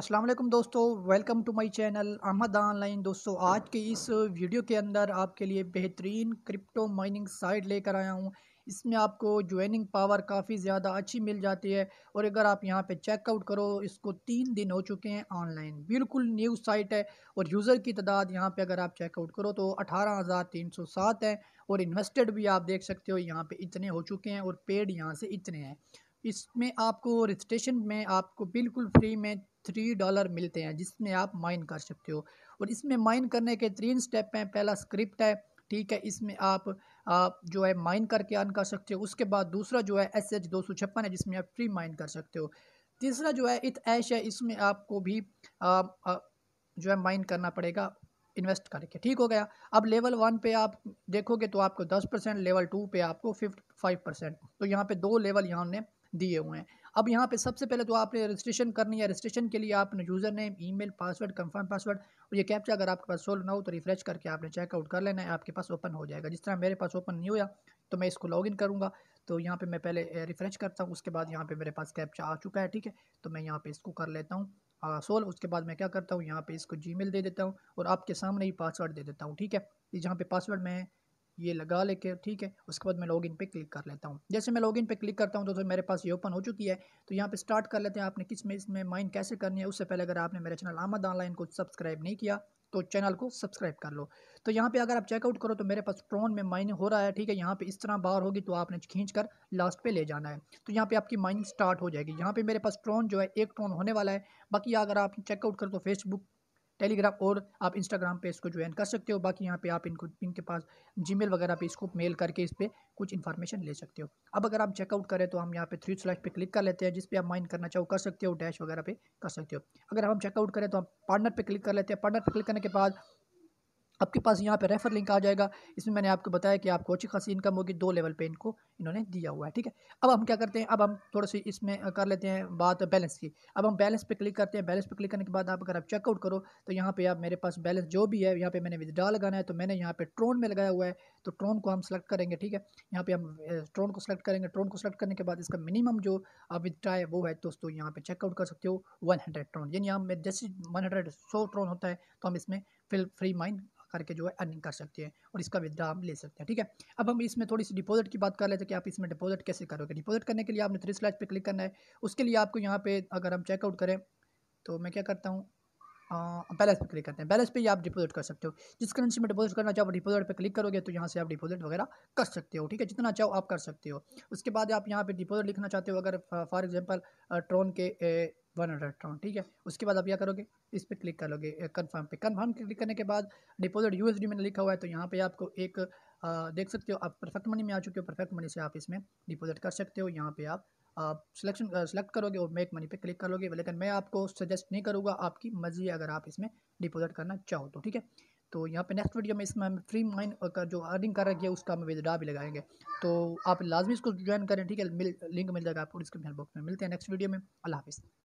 अस्सलाम वालेकुम दोस्तों welcome to my channel Ahmed online दोस्तों आज के इस वीडियो के अंदर आपके लिए बेहतरीन क्रिप्टो माइनिंग साइट लेकर आया हूँ इसमें आपको ज्वाइनिंग पावर काफ़ी ज़्यादा अच्छी मिल जाती है और अगर आप यहाँ पे चेकआउट करो इसको तीन दिन हो चुके हैं ऑनलाइन बिल्कुल न्यू साइट है और यूज़र की तादाद यहाँ पे अगर आप चेकआउट करो तो अठारह हज़ार तीन सौ सात है और इन्वेस्टेड भी आप देख सकते हो यहाँ पे इतने हो चुके हैं और पेड यहाँ से इतने हैं इसमें आपको रजिस्ट्रेशन में आपको बिल्कुल फ्री में थ्री डॉलर मिलते हैं जिसमें आप माइन कर सकते हो और इसमें माइन करने के तीन स्टेप हैं पहला स्क्रिप्ट है ठीक है इसमें आप, आप जो है माइन करके अर्न कर सकते हो उसके बाद दूसरा जो है एस एच दो सौ छप्पन है जिसमें आप फ्री माइन कर सकते हो तीसरा जो है इथ ऐश है इसमें आपको भी आ, आ, जो है माइन करना पड़ेगा इन्वेस्ट करके ठीक हो गया अब लेवल वन पे आप देखोगे तो आपको दस परसेंट लेवल टू पे आपको फिफ्ट फाइव परसेंट तो यहाँ पे दो लेवल यहाँ ने दिए हुए हैं अब यहाँ पे सबसे पहले तो आपने रजिस्ट्रेशन करनी है रजिस्ट्रेशन के लिए आपने user name email password confirm password और ये कैप्चा अगर आपके पास सोल्व ना हो तो रिफ्रेश करके आपने चेकआउट कर लेना है आपके पास ओपन हो जाएगा जिस तरह मेरे पास ओपन नहीं हुआ तो मैं इसको लॉगिन करूँगा तो यहाँ पर मैं पहले रिफ्रेश करता हूँ उसके बाद यहाँ पर मेरे पास कैप्चा आ चुका है ठीक है तो मैं यहाँ पर इसको कर लेता हूँ सोल्व उसके बाद मैं क्या करता हूँ यहाँ पर इसको जी दे देता हूँ और आपके सामने ही पासवर्ड दे देता हूँ ठीक है जहाँ पे पासवर्ड मैं ये लगा लेके ठीक है उसके बाद मैं लॉगिन पे क्लिक कर लेता हूँ जैसे मैं लॉगिन पे क्लिक करता हूँ तो, तो मेरे पास ये ओपन हो चुकी है तो यहाँ पे स्टार्ट कर लेते हैं आपने किस में इसमें माइंड कैसे करनी है उससे पहले अगर आपने मेरे चैनल आमद ऑनलाइन को सब्सक्राइब नहीं किया तो चैनल को सब्सक्राइब कर लो तो यहाँ पे अगर आप चेकआउट करो तो मेरे पास ट्रोन में माइनिंग हो रहा है ठीक है यहाँ पे इस तरह बाहर होगी तो आपने खींच कर लास्ट पे ले जाना है तो यहाँ पे आपकी माइनिंग स्टार्ट हो जाएगी यहाँ पे मेरे पास ट्रोन जो है एक ट्रोन होने वाला है बाकी अगर आप चेकआउट करो तो फेसबुक टेलीग्राम और आप इंस्टाग्राम पे इसको ज्वाइन कर सकते हो बाकी यहाँ पे आप इनको इनके पास जीमेल वगैरह पे इसको मेल करके इस पर कुछ इन्फॉर्मेशन ले सकते हो अब अगर आप चेकआउट करें तो हम यहाँ पे थ्री स्लैश पे क्लिक कर लेते हैं जिस पे आप माइन करना चाहो कर सकते हो डैश वगैरह पे कर सकते हो अगर हम चेकआउट करें तो हम पार्टनर पर क्लिक कर लेते हैं पार्टनर पर क्लिक करने के बाद आपके पास यहाँ पे रेफर लिंक आ जाएगा इसमें मैंने आपको बताया कि आपको अच्छी खासी इनकम होगी दो लेवल पे इनको इन्होंने दिया हुआ है ठीक है अब हम क्या करते हैं अब हम थोड़ा सी इसमें कर लेते हैं बात बैलेंस की अब हम बैलेंस पे क्लिक करते हैं बैलेंस पे क्लिक करने के बाद आप अगर आप चेकआउट करो तो यहाँ पर आप मेरे पास बैलेंस जो भी है यहाँ पर मैंने विदड्रा लगाना है तो मैंने यहाँ पे ट्रोन में लगाया हुआ है तो ट्रोन को हम सेलेक्ट करेंगे ठीक है यहाँ पे हम ट्रोन को सेलेक्ट करेंगे ट्रोन को सेलेक्ट करने के बाद इसका मिनिमम जो विद्रा है वो है दोस्तों यहाँ पे चेकआउट कर सकते हो वन हंड्रेड ट्रोन यानी हम जैसे वन हंड्रेड सौ ट्रोन होता है तो हम इसमें फिल फ्री माइंड करके जो है अर्निंग कर सकते हैं और इसका विद्रा हम ले सकते हैं ठीक है अब हम इसमें थोड़ी सी डिपॉजिट की बात कर लेते हैं कि आप इसमें डिपॉजिट कैसे करोगे डिपॉजिट करने के लिए आपने थ्री स्लैच पे क्लिक करना है उसके लिए आपको यहाँ पर अगर हम चेकआउट करें तो मैं क्या करता हूँ बैलेंस हाँ, पे क्लिक करते हैं बैलेंस पे ही आप डिपोजिट कर सकते हो जिस करेंसी में डिपोजिट करना चाहो डिपोजिट पे क्लिक करोगे तो यहाँ से आप डिपॉजिट वगैरह कर सकते हो ठीक है जितना चाहो आप कर सकते हो उसके बाद आप यहाँ पे डिपॉजिट लिखना चाहते हो अगर फॉर एग्जाम्पल ट्रोन के वन हंड्रेड ट्रोन ठीक है उसके बाद आप क्या करोगे इस पर क्लिक करोगे कन्फर्म पे कन्फर्म क्लिक करने के बाद एस डी में लिखा हुआ है तो यहाँ पर आपको एक देख सकते हो आप परफेक्ट मनी में आ चुके हो परफेक्ट मनी से आप इसमें डिपोज़िट कर सकते हो यहाँ पर आप आप सिलेक्शन सेलेक्ट करोगे और मेक मनी पे क्लिक करोगे लेकिन मैं आपको सजेस्ट नहीं करूँगा आपकी मर्जी अगर आप इसमें डिपॉजिट करना चाहो तो ठीक है तो यहाँ पे नेक्स्ट वीडियो में इसमें हम फ्री माइन का जो अर्निंग कर रखी है उसका हम विदड्रा भी लगाएंगे तो आप लाजमी इसको ज्वाइन करें ठीक है मिल, लिंक मिल जाएगा आपको डिस्क्रिप्शन बॉक्स में मिलते हैं नेक्स्ट वीडियो में अल्लाह हाफिज़